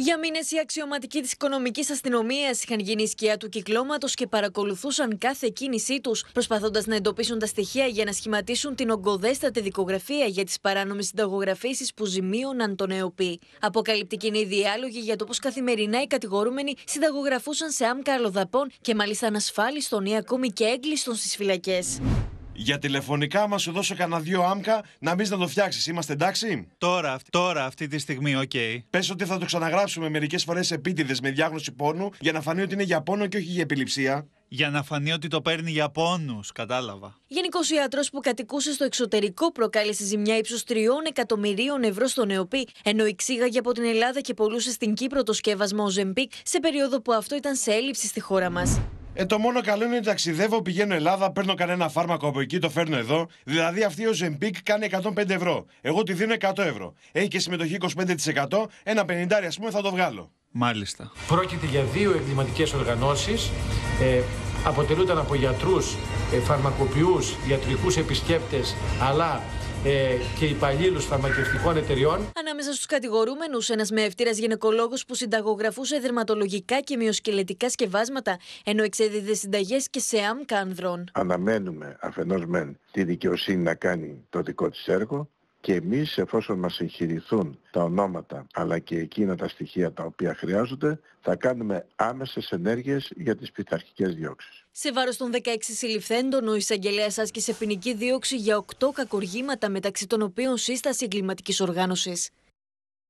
Για μήνες οι αξιωματικοί της οικονομικής αστυνομίας είχαν γίνει σκιά του κυκλώματος και παρακολουθούσαν κάθε κίνησή τους, προσπαθώντας να εντοπίσουν τα στοιχεία για να σχηματίσουν την ογκοδέστατη δικογραφία για τις παράνομες συνταγογραφήσεις που ζημίωναν τον ΕΟΠΗ. Αποκαλυπτικοί είναι οι διάλογοι για το πώς καθημερινά οι κατηγορούμενοι συνταγογραφούσαν σε άμκα αλλοδαπών και μάλιστα ανασφάλιστον ή ακόμη και έγκλειστον στις φυλακές. Για τηλεφωνικά μας σου δώσω κανένα δύο άμκα να μην να το φτιάξεις. Είμαστε εντάξει. Τώρα, τώρα αυτή τη στιγμή, οκ. Okay. Πες ότι θα το ξαναγράψουμε μερικές φορές επίτηδες με διάγνωση πόνου για να φανεί ότι είναι για πόνο και όχι για επιληψία. Για να φανεί ότι το παίρνει για πόνους, κατάλαβα. Γενικός ιατρός που κατοικούσε στο εξωτερικό προκάλεσε ζημιά ύψους 3 εκατομμυρίων ευρώ στο Νεοπί, ενώ εξήγαγε από την Ελλάδα και πολλούσε στην Κύπρο το σκεύασμα Ζεμπίκ σε περίοδο που αυτό ήταν σε έλλειψη στη χώρα μας. Ε, το μόνο καλό είναι ότι ταξιδεύω, πηγαίνω Ελλάδα, παίρνω κανένα φάρμακο από εκεί, το φέρνω εδώ. Δηλαδή αυτή ο Ζεμπίκ κάνει 105 ευρώ. Εγώ τη δίνω 100 ευρώ. Έχει και συμμετοχή 25%. Ένα 50 ας πούμε θα το βγάλω. Μάλιστα. Πρόκειται για δύο εγκληματικές οργανώσεις. Ε, αποτελούνταν από γιατρούς, ε, φαρμακοποιούς, ιατρικού επισκέπτες, αλλά ε, και υπαλλήλους φαρμακευτικών εταιριών. Ανάμεσα στους κατηγορούμενους, ένας μεευτήρα γυναικολόγος που συνταγογραφούσε δερματολογικά και μειοσκελετικά σκευάσματα, ενώ εξέδιδε συνταγές και σε άμκα ανδρών. Αναμένουμε αφενός μεν τη δικαιοσύνη να κάνει το δικό της έργο, και εμείς εφόσον μας εγχειρηθούν τα ονόματα αλλά και εκείνα τα στοιχεία τα οποία χρειάζονται θα κάνουμε άμεσες ενέργειες για τις πειθαρχικές διώξεις. Σε βάρος των 16 συλληφθέντων, ο εισαγγελέας άσκησε ποινική δίωξη για 8 κακοργήματα μεταξύ των οποίων σύσταση εγκληματικής οργάνωσης.